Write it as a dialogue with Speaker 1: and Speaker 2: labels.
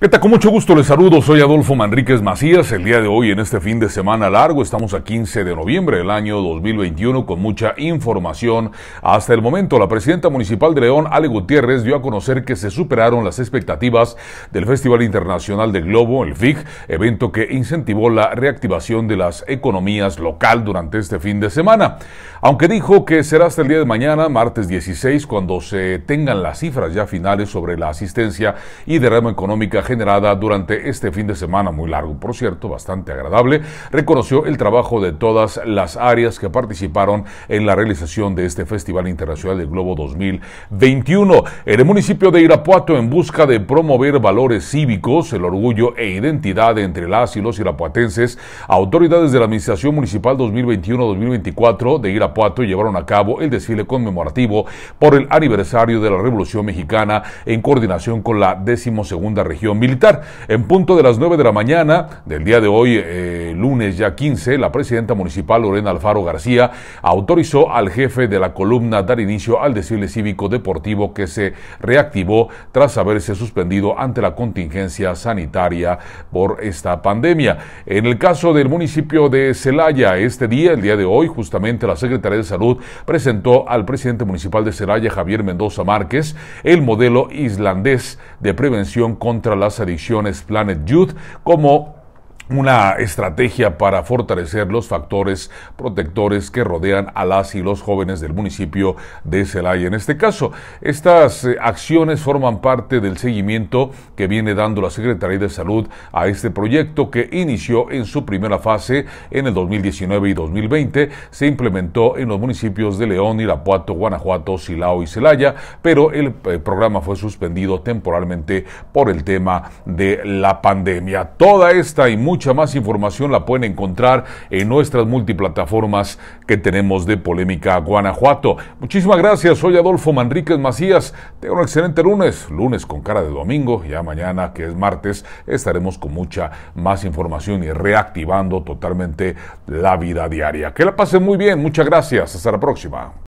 Speaker 1: ¿Qué tal? Con mucho gusto les saludo, soy Adolfo Manríquez Macías. El día de hoy, en este fin de semana largo, estamos a 15 de noviembre del año 2021 con mucha información. Hasta el momento, la presidenta municipal de León, Ale Gutiérrez, dio a conocer que se superaron las expectativas del Festival Internacional del Globo, el FIG, evento que incentivó la reactivación de las economías local durante este fin de semana. Aunque dijo que será hasta el día de mañana, martes 16, cuando se tengan las cifras ya finales sobre la asistencia y derrama económica generada durante este fin de semana muy largo, por cierto, bastante agradable, reconoció el trabajo de todas las áreas que participaron en la realización de este Festival Internacional del Globo 2021. En el municipio de Irapuato, en busca de promover valores cívicos, el orgullo e identidad entre las y los irapuatenses, autoridades de la Administración Municipal 2021-2024 de Irapuato llevaron a cabo el desfile conmemorativo por el aniversario de la Revolución Mexicana en coordinación con la decimosegunda región militar. En punto de las 9 de la mañana del día de hoy, eh, lunes ya 15, la presidenta municipal Lorena Alfaro García autorizó al jefe de la columna dar inicio al desfile cívico deportivo que se reactivó tras haberse suspendido ante la contingencia sanitaria por esta pandemia. En el caso del municipio de Celaya, este día, el día de hoy, justamente la Secretaría de Salud presentó al presidente municipal de Celaya, Javier Mendoza Márquez, el modelo islandés de prevención contra las adicciones Planet Youth como una estrategia para fortalecer los factores protectores que rodean a las y los jóvenes del municipio de Celaya. En este caso, estas eh, acciones forman parte del seguimiento que viene dando la Secretaría de Salud a este proyecto que inició en su primera fase en el 2019 y 2020. Se implementó en los municipios de León, Irapuato, Guanajuato, Silao y Celaya, pero el eh, programa fue suspendido temporalmente por el tema de la pandemia. Toda esta y mucha más información la pueden encontrar en nuestras multiplataformas que tenemos de Polémica Guanajuato. Muchísimas gracias, soy Adolfo Manríquez Macías. Tengo un excelente lunes, lunes con cara de domingo, ya mañana que es martes estaremos con mucha más información y reactivando totalmente la vida diaria. Que la pasen muy bien, muchas gracias, hasta la próxima.